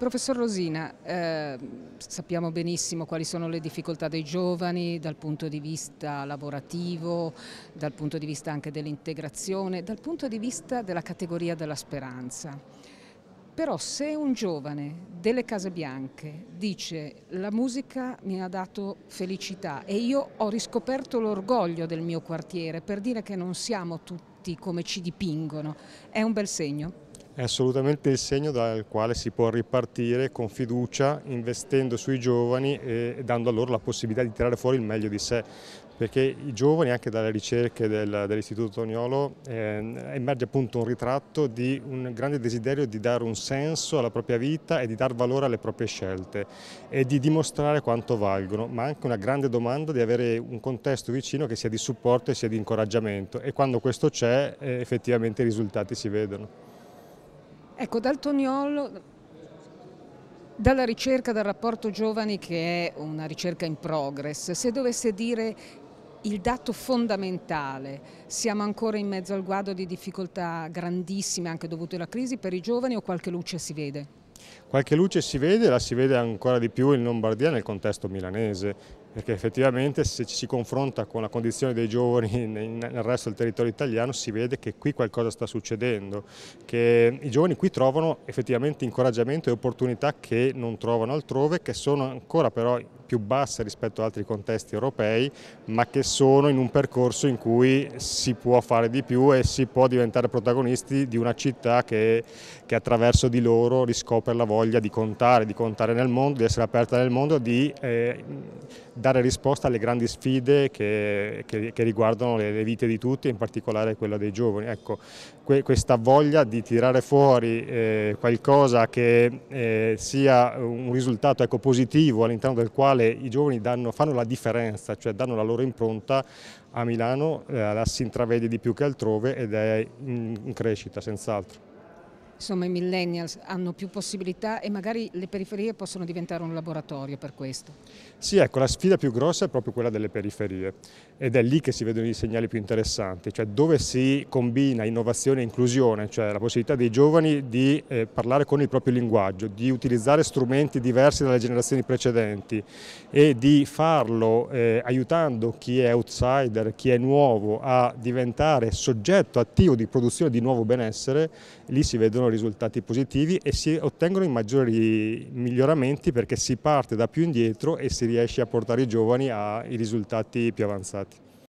Professor Rosina, eh, sappiamo benissimo quali sono le difficoltà dei giovani dal punto di vista lavorativo, dal punto di vista anche dell'integrazione, dal punto di vista della categoria della speranza. Però se un giovane delle Case Bianche dice la musica mi ha dato felicità e io ho riscoperto l'orgoglio del mio quartiere per dire che non siamo tutti come ci dipingono, è un bel segno è assolutamente il segno dal quale si può ripartire con fiducia, investendo sui giovani e dando a loro la possibilità di tirare fuori il meglio di sé. Perché i giovani, anche dalle ricerche del, dell'Istituto Toniolo, eh, emerge appunto un ritratto di un grande desiderio di dare un senso alla propria vita e di dar valore alle proprie scelte e di dimostrare quanto valgono, ma anche una grande domanda di avere un contesto vicino che sia di supporto e sia di incoraggiamento. E quando questo c'è, eh, effettivamente i risultati si vedono. Ecco, dal Daltoniol, dalla ricerca del rapporto giovani, che è una ricerca in progress, se dovesse dire il dato fondamentale, siamo ancora in mezzo al guado di difficoltà grandissime anche dovute alla crisi per i giovani o qualche luce si vede? Qualche luce si vede, la si vede ancora di più in Lombardia nel contesto milanese perché effettivamente se ci si confronta con la condizione dei giovani nel resto del territorio italiano si vede che qui qualcosa sta succedendo, che i giovani qui trovano effettivamente incoraggiamento e opportunità che non trovano altrove, che sono ancora però più bassa rispetto ad altri contesti europei, ma che sono in un percorso in cui si può fare di più e si può diventare protagonisti di una città che, che attraverso di loro riscopre la voglia di contare, di contare nel mondo, di essere aperta nel mondo, di eh, dare risposta alle grandi sfide che, che, che riguardano le, le, vite di tutti, in particolare quella dei giovani. Ecco, que, questa voglia di tirare fuori eh, qualcosa che eh, sia un risultato ecco, positivo all'interno del quale quale i giovani danno, fanno la differenza, cioè danno la loro impronta, a Milano eh, la si intravede di più che altrove ed è in, in crescita senz'altro insomma, i millennials hanno più possibilità e magari le periferie possono diventare un laboratorio per questo. Sì, ecco, la sfida più grossa è proprio quella delle periferie ed è lì che si vedono i segnali più interessanti, cioè dove si combina innovazione e inclusione, cioè la possibilità dei giovani di eh, parlare con il proprio linguaggio, di utilizzare strumenti diversi dalle generazioni precedenti e di farlo eh, aiutando chi è outsider, chi è nuovo a diventare soggetto attivo di produzione di nuovo benessere, lì si vedono risultati positivi e si ottengono i maggiori miglioramenti perché si parte da più indietro e si riesce a portare i giovani ai risultati più avanzati.